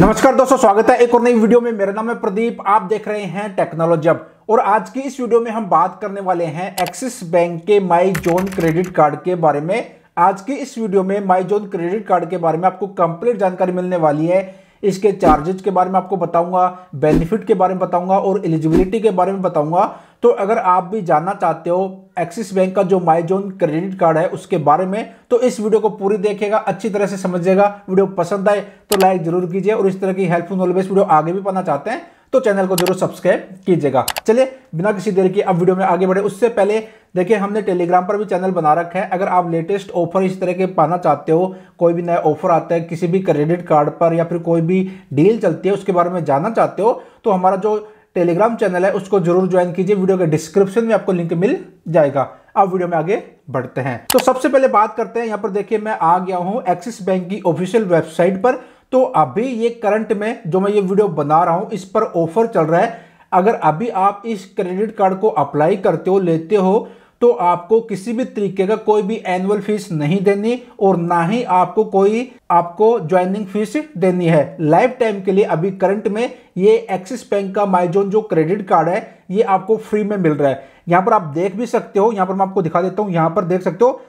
नमस्कार दोस्तों स्वागत है एक और नई वीडियो में मेरा नाम है प्रदीप आप देख रहे हैं टेक्नोलॉजी अब और आज की इस वीडियो में हम बात करने वाले हैं एक्सिस बैंक के माई जोन क्रेडिट कार्ड के बारे में आज की इस वीडियो में माई जोन क्रेडिट कार्ड के बारे में आपको कंप्लीट जानकारी मिलने वाली है इसके चार्जेज के बारे में आपको बताऊंगा बेनिफिट के बारे में बताऊंगा और एलिजिबिलिटी के बारे में बताऊंगा तो अगर आप भी जानना चाहते हो एक्सिस बैंक का जो माई जोन क्रेडिट कार्ड है उसके बारे में तो इस वीडियो को पूरी देखेगा अच्छी तरह से समझिएगा वीडियो पसंद आए तो लाइक जरूर कीजिए और इस तरह की हेल्पफुल नॉलेज वीडियो आगे भी पाना चाहते हैं तो चैनल को जरूर सब्सक्राइब कीजिएगा चलिए बिना किसी देर की अब वीडियो में आगे बढ़े उससे पहले देखिए हमने टेलीग्राम पर भी चैनल बना रखा है अगर आप लेटेस्ट ऑफर इस तरह के पाना चाहते हो कोई भी नया ऑफर आता है किसी भी क्रेडिट कार्ड पर या फिर कोई भी डील चलती है उसके बारे में जानना चाहते हो तो हमारा जो टेलीग्राम चैनल है उसको जरूर ज्वाइन कीजिए वीडियो के डिस्क्रिप्शन में आपको लिंक मिल जाएगा अब वीडियो में आगे बढ़ते हैं तो सबसे पहले बात करते हैं यहां पर देखिए मैं आ गया हूं एक्सिस बैंक की ऑफिशियल वेबसाइट पर तो अभी ये करंट में जो मैं ये वीडियो बना रहा हूं इस पर ऑफर चल रहा है अगर अभी आप इस क्रेडिट कार्ड को अप्लाई करते हो लेते हो तो आपको किसी भी तरीके का कोई भी एनुअल फीस नहीं देनी और ना ही आपको कोई आपको ज्वाइनिंग फीस देनी है लाइफ टाइम के लिए अभी करंट में ये एक्सिस बैंक का माइजोन जो क्रेडिट कार्ड है ये आपको फ्री में मिल रहा है यहां पर आप देख भी सकते हो यहां पर मैं आपको दिखा देता हूं यहां पर देख सकते हो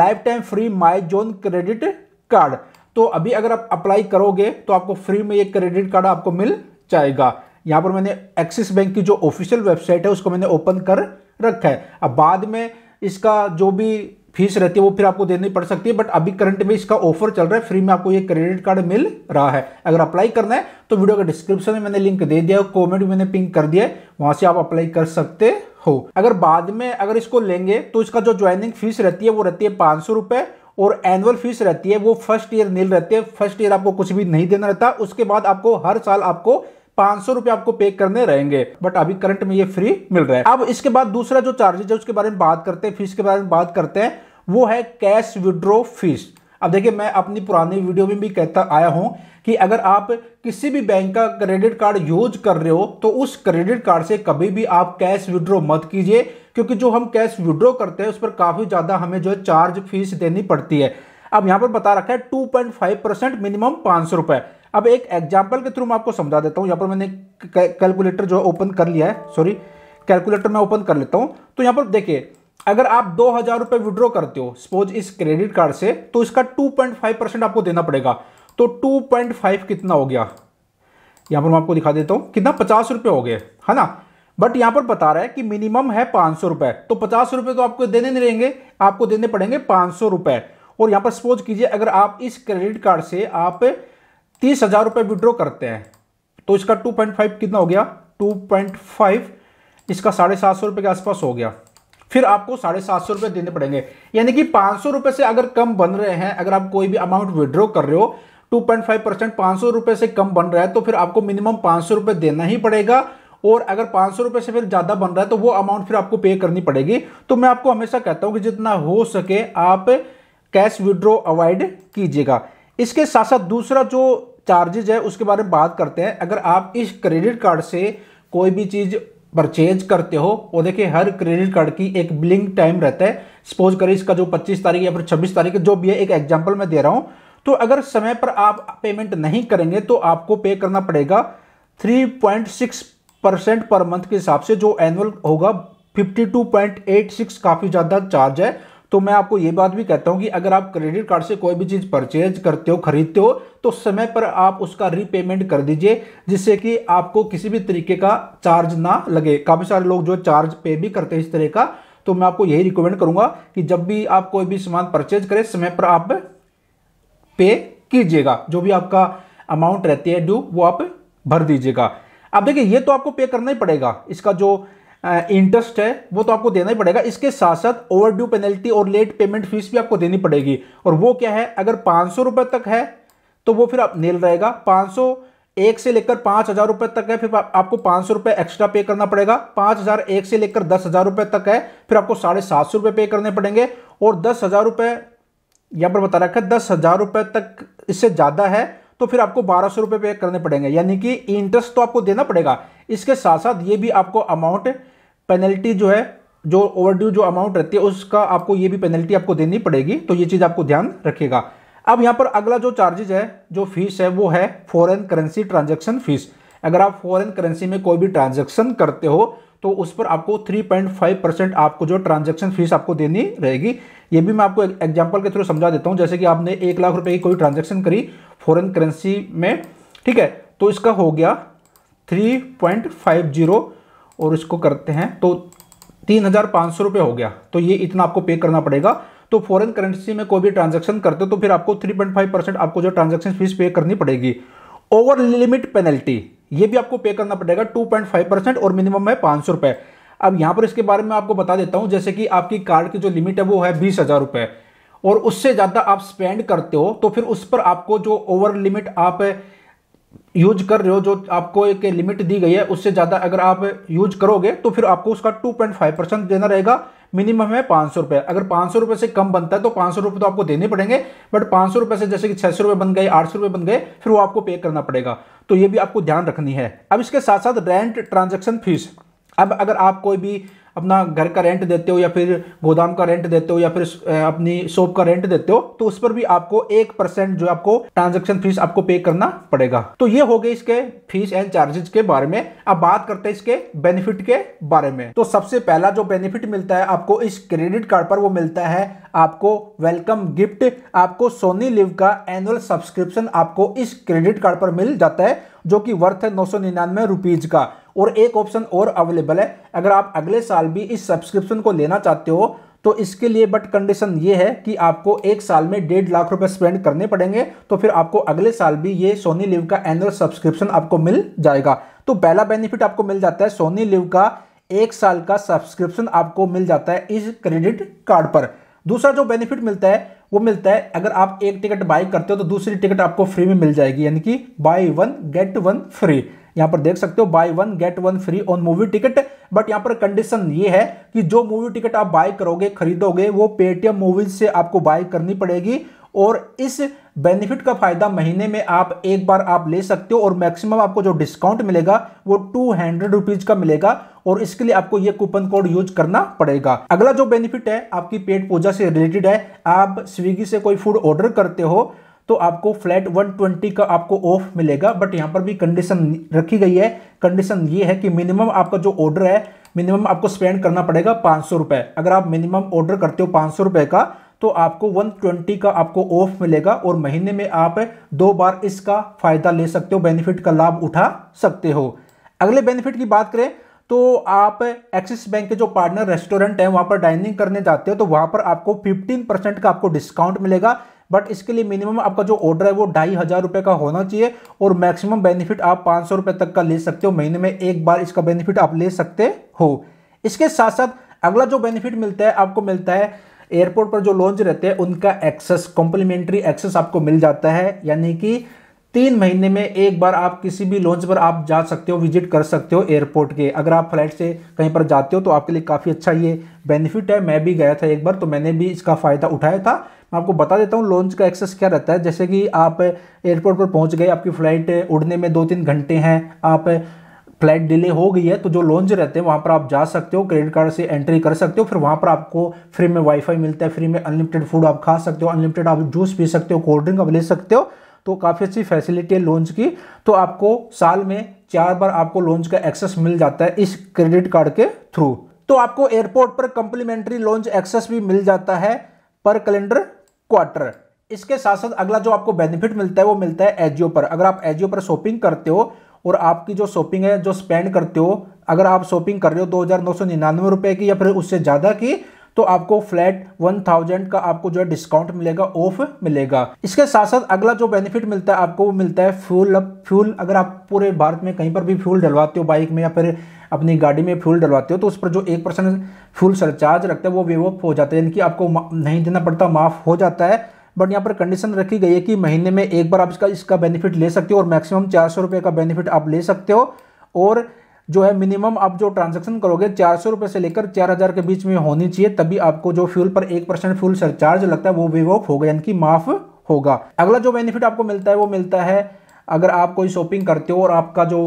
lifetime free My Zone credit card तो अभी अगर आप अप्लाई करोगे तो आपको फ्री में ये क्रेडिट कार्ड आपको मिल जाएगा यहां पर मैंने एक्सिस बैंक की जो ऑफिशियल वेबसाइट है उसको मैंने ओपन कर रखा है अब बाद में इसका जो भी फीस रहती है वो फिर आपको देनी पड़ सकती है बट अभी करंट में इसका ऑफर चल रहा है फ्री में आपको ये क्रेडिट कार्ड मिल रहा है अगर अप्लाई करना है तो वीडियो का डिस्क्रिप्शन में मैंने लिंक दे दिया है कॉमेंट मैंने पिंक कर दिया है वहां से आप अप्लाई कर सकते हो अगर बाद में अगर इसको लेंगे तो इसका जो ज्वाइनिंग फीस रहती है वो रहती है पांच सौ और एनुअल फीस रहती है वो फर्स्ट ईयर नील रहती है फर्स्ट ईयर आपको कुछ भी नहीं देना रहता उसके बाद आपको हर साल आपको पांच सौ रुपए आपको पे करने रहेंगे बट अभी करंट में ये फ्री मिल रहा है अब इसके बाद दूसरा जो चार्जेज है उसके बारे में बात करते हैं फीस के बारे में बात करते हैं वो है कैश विड्रो फीस अब देखिए मैं अपनी पुरानी वीडियो में भी कहता आया हूं कि अगर आप किसी भी बैंक का क्रेडिट कार्ड यूज कर रहे हो तो उस क्रेडिट कार्ड से कभी भी आप कैश विड्रो मत कीजिए क्योंकि जो हम कैश विड्रो करते हैं उस पर काफ़ी ज़्यादा हमें जो है चार्ज फीस देनी पड़ती है अब यहां पर बता रखा है two point five percent minimum पांच सौ रुपए अब एक एग्जाम्पल के थ्रू मैं आपको समझा देता हूँ यहाँ पर मैंने कैलकुलेटर जो है ओपन कर लिया है सॉरी कैलकुलेटर मैं ओपन कर लेता हूँ तो यहाँ पर देखिए अगर आप दो हज़ार रुपये विड्रॉ करते हो सपोज इस क्रेडिट कार्ड से तो इसका टू पॉइंट फाइव परसेंट आपको देना पड़ेगा तो 2.5 कितना हो गया यहाँ पर मैं आपको दिखा देता हूँ कितना पचास रुपये हो गए है ना बट यहाँ पर बता रहा है कि मिनिमम है पाँच सौ रुपए तो पचास रुपए तो आपको देने नहीं रहेंगे आपको देने पड़ेंगे पाँच सौ और यहाँ पर सपोज कीजिए अगर आप इस क्रेडिट कार्ड से आप तीस हजार रुपए विड्रॉ करते हैं तो इसका टू पॉइंट फाइव कितना हो गया टू पॉइंट फाइव इसका साढ़े सात सौ रुपए के आसपास हो गया फिर आपको साढ़े सात सौ रुपए देने पड़ेंगे यानी कि पांच सौ रुपए से अगर कम बन रहे हैं अगर आप कोई भी अमाउंट विड्रॉ कर रहे हो टू पॉइंट फाइव परसेंट पांच सौ रुपए से कम बन रहा है तो फिर आपको मिनिमम पांच सौ रुपए देना ही पड़ेगा और अगर पांच सौ रुपए से फिर ज़्यादा बन रहा है तो वो अमाउंट फिर आपको पे करनी पड़ेगी तो मैं आपको हमेशा कहता हूं कि जितना हो सके आप कैश विड्रॉ अवॉइड कीजिएगा इसके साथ साथ दूसरा जो चार्जेज है उसके बारे में बात करते हैं अगर आप इस क्रेडिट कार्ड से कोई भी चीज़ परचेज करते हो और देखिए हर क्रेडिट कार्ड की एक बिलिंग टाइम रहता है सपोज करें इसका जो 25 तारीख या फिर 26 तारीख जो भी है एक एग्जांपल मैं दे रहा हूं तो अगर समय पर आप पेमेंट नहीं करेंगे तो आपको पे करना पड़ेगा 3.6 परसेंट पर मंथ के हिसाब से जो एनुअल होगा 52.86 काफ़ी ज़्यादा चार्ज है तो मैं आपको ये बात भी कहता हूँ कि अगर आप क्रेडिट कार्ड से कोई भी चीज़ परचेज करते हो खरीदते हो तो समय पर आप उसका रीपेमेंट कर दीजिए जिससे कि आपको किसी भी तरीके का चार्ज ना लगे काफ़ी सारे लोग जो चार्ज पे भी करते हैं इस तरह का तो मैं आपको यही रिकमेंड करूँगा कि जब भी आप कोई भी सामान परचेज करें समय पर आप पे कीजिएगा जो भी आपका अमाउंट रहती है ड्यू वो आप भर दीजिएगा अब देखिए ये तो आपको पे करना ही पड़ेगा इसका जो इंटरेस्ट है वो तो आपको देना ही पड़ेगा इसके साथ साथ ओवर ड्यू पेनल्टी और लेट पेमेंट फीस भी आपको देनी पड़ेगी और वो क्या है अगर पाँच सौ रुपये तक है तो वो फिर आप नील रहेगा पाँच सौ एक से लेकर पाँच हज़ार रुपये तक है फिर आप, आपको पाँच सौ रुपये एक्स्ट्रा पे करना पड़ेगा पाँच हज़ार एक से लेकर दस हज़ार रुपये तक है फिर आपको साढ़े सात सौ रुपये पे करने पड़ेंगे और दस हज़ार रुपये यहाँ पर बता रखा है दस हज़ार रुपये तक इससे ज़्यादा है तो फिर आपको बारह सौ रुपये पे करने पड़ेंगे यानी कि इंटरेस्ट तो आपको देना पड़ेगा इसके साथ साथ ये भी आपको अमाउंट पेनल्टी जो है जो ओवरड्यू जो अमाउंट रहती है उसका आपको ये भी पेनल्टी आपको देनी पड़ेगी तो ये चीज़ आपको ध्यान रखेगा अब यहाँ पर अगला जो चार्जेज है जो फीस है वो है फॉरेन करेंसी ट्रांजेक्शन फीस अगर आप फॉरेन करेंसी में कोई भी ट्रांजेक्शन करते हो तो उस पर आपको 3.5 परसेंट आपको जो ट्रांजेक्शन फीस आपको देनी रहेगी ये भी मैं आपको एग्जांपल के थ्रू समझा देता हूँ जैसे कि आपने एक लाख रुपए की कोई ट्रांजेक्शन करी फॉरेन करेंसी में ठीक है तो इसका हो गया थ्री पॉइंट फाइव जीरो और इसको करते हैं तो तीन हज़ार सौ हो गया तो ये इतना आपको पे करना पड़ेगा तो फॉरेन करेंसी में कोई भी ट्रांजेक्शन करते हो तो फिर आपको थ्री पॉइंट फाइव परसेंट आपको जो ट्रांजेक्शन फीस पे करनी पड़ेगी ओवर लिमिट पेनल्टी ये भी आपको पे करना पड़ेगा टू पॉइंट फाइव परसेंट और मिनिमम है पाँच सौ अब यहाँ पर इसके बारे में आपको बता देता हूँ जैसे कि आपकी कार्ड की जो लिमिट है वो है बीस हज़ार और उससे ज़्यादा आप स्पेंड करते हो तो फिर उस पर आपको जो ओवर लिमिट आप यूज कर रहे हो जो आपको एक लिमिट दी गई है उससे ज़्यादा अगर आप यूज करोगे तो फिर आपको उसका 2.5 परसेंट देना रहेगा मिनिमम है पाँच सौ रुपये अगर पाँच सौ रुपये से कम बनता है तो पाँच सौ रुपये तो आपको देने पड़ेंगे बट पाँच सौ रुपये से जैसे कि छः सौ रुपये बन गए आठ सौ रुपये बन गए फिर वो आपको पे करना पड़ेगा तो ये भी आपको ध्यान रखनी है अब इसके साथ साथ रेंट ट्रांजेक्शन फीस अब अगर आप कोई भी अपना घर का रेंट देते हो या फिर गोदाम का रेंट देते हो या फिर अपनी शॉप का रेंट देते हो तो उस पर भी आपको एक परसेंट जो आपको ट्रांजेक्शन फीस आपको पे करना पड़ेगा तो ये हो गई इसके फीस एंड चार्जेस के बारे में अब बात करते हैं इसके बेनिफिट के बारे में तो सबसे पहला जो बेनिफिट मिलता है आपको इस क्रेडिट कार्ड पर वो मिलता है आपको वेलकम गिफ्ट आपको सोनी लिव का एनुअल सब्सक्रिप्शन आपको इस क्रेडिट कार्ड पर मिल जाता है जो कि वर्थ है नौ सौ निन्यानवे रुपीज का और एक ऑप्शन और अवेलेबल है अगर आप अगले साल भी इस सब्सक्रिप्शन को लेना चाहते हो तो इसके लिए बट कंडीशन ये है कि आपको एक साल में डेढ़ लाख रुपए स्पेंड करने पड़ेंगे तो फिर आपको अगले साल भी ये सोनी लिव का एनुअल सब्सक्रिप्शन आपको मिल जाएगा तो पहला बेनिफिट आपको मिल जाता है सोनी लिव का एक साल का सब्सक्रिप्शन आपको मिल जाता है इस क्रेडिट कार्ड पर दूसरा जो बेनिफिट मिलता है वो मिलता है अगर आप एक टिकट बाई करते हो तो दूसरी टिकट आपको फ्री में मिल जाएगी यानी कि buy one get one free यहां पर देख सकते हो buy one get one free on movie ticket but यहाँ पर कंडीशन ये है कि जो मूवी टिकट आप बाय करोगे खरीदोगे वो पेटीएम मूवीज से आपको बाय करनी पड़ेगी और इस बेनिफिट का फायदा महीने में आप एक बार आप ले सकते हो और मैक्सिमम आपको जो डिस्काउंट मिलेगा वो टू हंड्रेड रुपीज का मिलेगा और इसके लिए आपको ये कूपन कोड यूज करना पड़ेगा अगला जो बेनिफिट है आपकी पेट पूजा से रिलेटेड है आप स्विगी से कोई फूड ऑर्डर करते हो तो आपको फ्लैट 120 का आपको ऑफ मिलेगा बट यहाँ पर भी कंडीशन रखी गई है कंडीशन ये है कि मिनिमम आपका जो ऑर्डर है मिनिमम आपको स्पेंड करना पड़ेगा पाँच सौ रुपये अगर आप मिनिमम ऑर्डर करते हो पाँच सौ रुपये का तो आपको 120 का आपको ऑफ मिलेगा और महीने में आप दो बार इसका फायदा ले सकते हो बेनिफिट का लाभ उठा सकते हो अगले बेनिफिट की बात करें तो आप एक्सिस बैंक के जो पार्टनर रेस्टोरेंट है वहाँ पर डाइनिंग करने जाते हो तो वहाँ पर आपको 15 परसेंट का आपको डिस्काउंट मिलेगा बट इसके लिए मिनिमम आपका जो ऑर्डर है वो ढाई हज़ार रुपये का होना चाहिए और मैक्सिमम बेनिफिट आप पांच सौ रुपए तक का ले सकते हो महीने में एक बार इसका बेनिफिट आप ले सकते हो इसके साथ साथ अगला जो बेनिफिट मिलता है आपको मिलता है एयरपोर्ट पर जो लॉन्च रहते हैं उनका एक्सेस कॉम्प्लीमेंट्री एक्सेस आपको मिल जाता है यानी कि तीन महीने में एक बार आप किसी भी लॉन्च पर आप जा सकते हो विजिट कर सकते हो एयरपोर्ट के अगर आप फ्लाइट से कहीं पर जाते हो तो आपके लिए काफ़ी अच्छा ये बेनिफिट है मैं भी गया था एक बार तो मैंने भी इसका फ़ायदा उठाया था मैं आपको बता देता हूँ लॉन्च का एक्सेस क्या रहता है जैसे कि आप एयरपोर्ट पर पहुँच गए आपकी फ़्लाइट उड़ने में दो तीन घंटे हैं आप फ्लाइट डिले हो गई है तो जो लॉन्च रहते हैं वहाँ पर आप जा सकते हो क्रेडिट कार्ड से एंट्री कर सकते हो फिर वहाँ पर आपको फ्री में वाईफाई मिलता है फ्री में अनलिमिटेड फूड आप खा सकते हो अनलिमिटेड आप जूस पी सकते हो कोल्ड ड्रिंक आप ले सकते हो तो काफ़ी अच्छी फैसिलिटी है लॉन्च की तो आपको साल में चार बार आपको लॉन्च का एक्सेस मिल जाता है इस क्रेडिट कार्ड के थ्रू तो आपको एयरपोर्ट पर कंप्लीमेंट्री लॉन्च एक्सेस भी मिल जाता है पर कैलेंडर क्वार्टर इसके साथ साथ अगला जो आपको बेनिफिट मिलता है वो मिलता है एजियो पर अगर आप एजियो पर शॉपिंग करते हो और आपकी जो शॉपिंग है जो स्पेंड करते हो अगर आप शॉपिंग कर रहे हो दो हज़ार नौ सौ निन्यानवे की या फिर उससे ज़्यादा की तो आपको फ्लैट वन थाउजेंड का आपको जो है डिस्काउंट मिलेगा ऑफ मिलेगा इसके साथ साथ अगला जो बेनिफिट मिलता है आपको वो मिलता है फ्यूल अप फ्यूल अगर आप पूरे भारत में कहीं पर भी फ्यूल डलवाते हो बाइक में या फिर अपनी गाड़ी में फ्यूल डलवाते हो तो उस पर जो एक परसेंट फ्यूल सरचार्ज रखते है वो वेव ऑफ हो जाता है यानी कि आपको नहीं देना पड़ता माफ़ हो जाता है बट यहाँ पर कंडीशन रखी गई है कि महीने में एक बार आप इसका इसका बेनिफिट ले सकते हो और मैक्सिमम चार सौ रुपये का बेनिफिट आप ले सकते हो और जो है मिनिमम आप जो ट्रांजेक्शन करोगे चार सौ रुपये से लेकर चार हज़ार के बीच में होनी चाहिए तभी आपको जो फ्यूल पर एक परसेंट फ्यूल सरचार्ज लगता है वो वेव ऑफ होगा यानी कि माफ होगा अगला जो बेनिफिट आपको मिलता है वो मिलता है अगर आप कोई शॉपिंग करते हो और आपका जो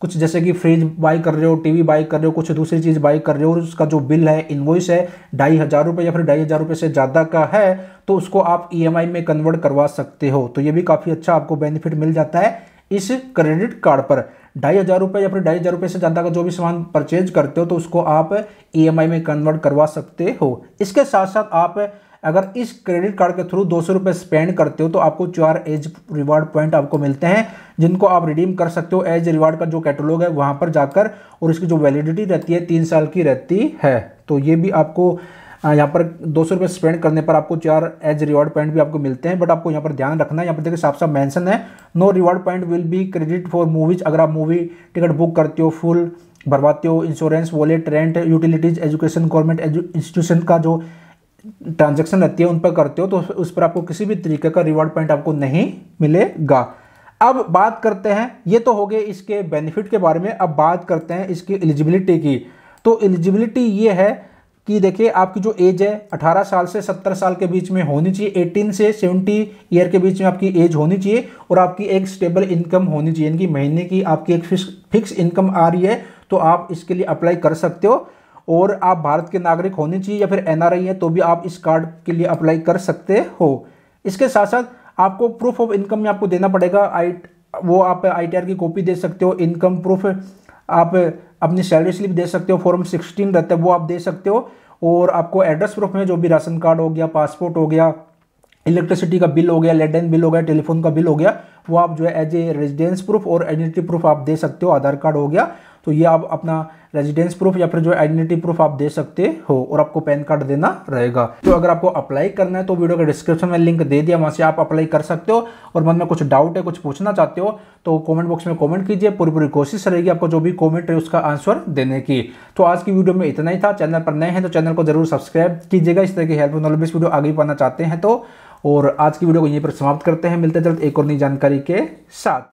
कुछ जैसे कि फ्रिज बाई कर रहे हो टीवी बाई कर रहे हो कुछ दूसरी चीज़ बाई कर रहे हो और उसका जो बिल है इन्वॉइस है ढाई हज़ार रुपये या फिर ढाई हज़ार रुपये से ज़्यादा का है तो उसको आप आई e में कन्वर्ट करवा सकते हो तो ये भी काफ़ी अच्छा आपको बेनिफिट मिल जाता है इस क्रेडिट कार्ड पर ढाई हज़ार रुपये या फिर ढाई हज़ार रुपये से ज़्यादा का जो भी सामान परचेज करते हो तो उसको आप ई e में कन्वर्ट करवा सकते हो इसके साथ साथ आप अगर इस क्रेडिट कार्ड के थ्रू दो सौ रुपये स्पेंड करते हो तो आपको चार एज रिवार्ड पॉइंट आपको मिलते हैं जिनको आप रिडीम कर सकते हो एज रिवार्ड का जो कैटलॉग है वहाँ पर जाकर और इसकी जो वैलिडिटी रहती है तीन साल की रहती है तो ये भी आपको यहाँ पर दो सौ रुपये स्पेंड करने पर आपको चार एज रिवॉर्ड पॉइंट भी आपको मिलते हैं बट आपको यहाँ पर ध्यान रखना है यहाँ पर देखिए साफ साफ मैंसन है no reward point will be credit for movies अगर आप मूवी टिकट बुक करते हो फुल भरवाते हो insurance wallet rent utilities education government institution का जो ट्रांजेक्शन रहती है उन पर करते हो तो उस पर आपको किसी भी तरीके का रिवॉर्ड पॉइंट आपको नहीं मिलेगा अब बात करते हैं ये तो हो गए इसके बेनिफिट के बारे में अब बात करते हैं इसकी एलिजिबिलिटी की तो एलिजिबिलिटी ये है कि देखिए आपकी जो एज है 18 साल से 70 साल के बीच में होनी चाहिए 18 से 70 ईयर के बीच में आपकी एज होनी चाहिए और आपकी एक स्टेबल इनकम होनी चाहिए इनकी महीने की आपकी एक फिक्स फिक्स इनकम आ रही है तो आप इसके लिए अप्लाई कर सकते हो और आप भारत के नागरिक होने चाहिए या फिर एन है तो भी आप इस कार्ड के लिए अप्लाई कर सकते हो इसके साथ साथ आपको प्रूफ ऑफ इनकम में आपको देना पड़ेगा आई वो आप आई की कॉपी दे सकते हो इनकम प्रूफ आप अपनी सैलरी स्लिप दे सकते हो फॉर्म सिक्सटीन रहता है वो आप दे सकते हो और आपको एड्रेस प्रूफ में जो भी राशन कार्ड हो गया पासपोर्ट हो गया इलेक्ट्रिसिटी का बिल हो गया लेडन बिल हो गया टेलीफोन का बिल हो गया वो आप जो है एज ए रेजिडेंस प्रूफ और आइडेंटिटी प्रूफ आप दे सकते हो आधार कार्ड हो गया तो ये आप अपना रेजिडेंस प्रूफ या फिर जो आइडेंटिटी प्रूफ आप दे सकते हो और आपको पैन कार्ड देना रहेगा तो अगर आपको अप्लाई करना है तो वीडियो के डिस्क्रिप्शन में लिंक दे दिया वहाँ से आप अप्लाई कर सकते हो और मन में कुछ डाउट है कुछ पूछना चाहते हो तो कमेंट बॉक्स में कमेंट कीजिए पूरी पूरी कोशिश रहेगी आपको जो भी कॉमेंट है उसका आंसर देने की तो आज की वीडियो में इतना ही था चैनल पर नए हैं तो चैनल को जरूर सब्सक्राइब कीजिएगा इस तरह की हेल्प नॉलेज वीडियो आगे पाना चाहते हैं तो और आज की वीडियो को यहीं पर समाप्त करते हैं मिलते जल्द एक और नई जानकारी के साथ